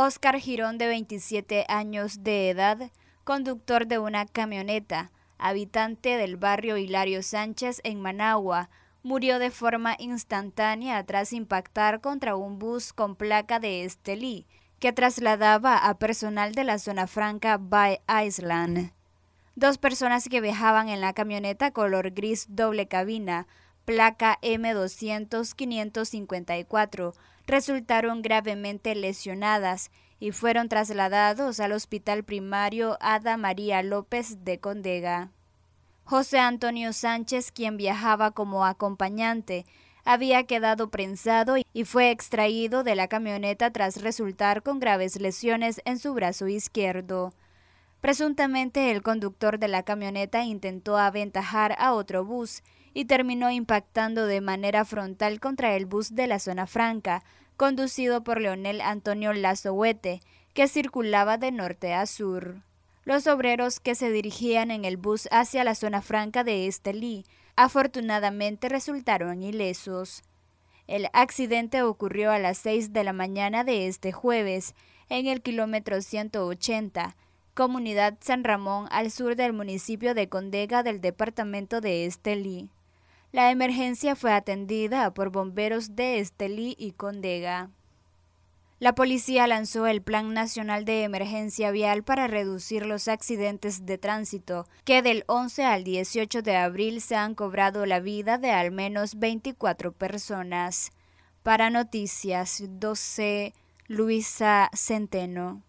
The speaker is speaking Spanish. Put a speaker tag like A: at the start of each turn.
A: Oscar Girón, de 27 años de edad, conductor de una camioneta, habitante del barrio Hilario Sánchez en Managua, murió de forma instantánea tras impactar contra un bus con placa de Estelí, que trasladaba a personal de la zona franca by Island. Dos personas que viajaban en la camioneta color gris doble cabina placa M200-554, resultaron gravemente lesionadas y fueron trasladados al Hospital Primario Ada María López de Condega. José Antonio Sánchez, quien viajaba como acompañante, había quedado prensado y fue extraído de la camioneta tras resultar con graves lesiones en su brazo izquierdo. Presuntamente el conductor de la camioneta intentó aventajar a otro bus y terminó impactando de manera frontal contra el bus de la zona franca, conducido por Leonel Antonio Lazo Huete, que circulaba de norte a sur. Los obreros que se dirigían en el bus hacia la zona franca de Estelí afortunadamente resultaron ilesos. El accidente ocurrió a las 6 de la mañana de este jueves, en el kilómetro 180, comunidad San Ramón al sur del municipio de Condega del departamento de Estelí. La emergencia fue atendida por bomberos de Estelí y Condega. La policía lanzó el Plan Nacional de Emergencia Vial para reducir los accidentes de tránsito, que del 11 al 18 de abril se han cobrado la vida de al menos 24 personas. Para Noticias 12, Luisa Centeno.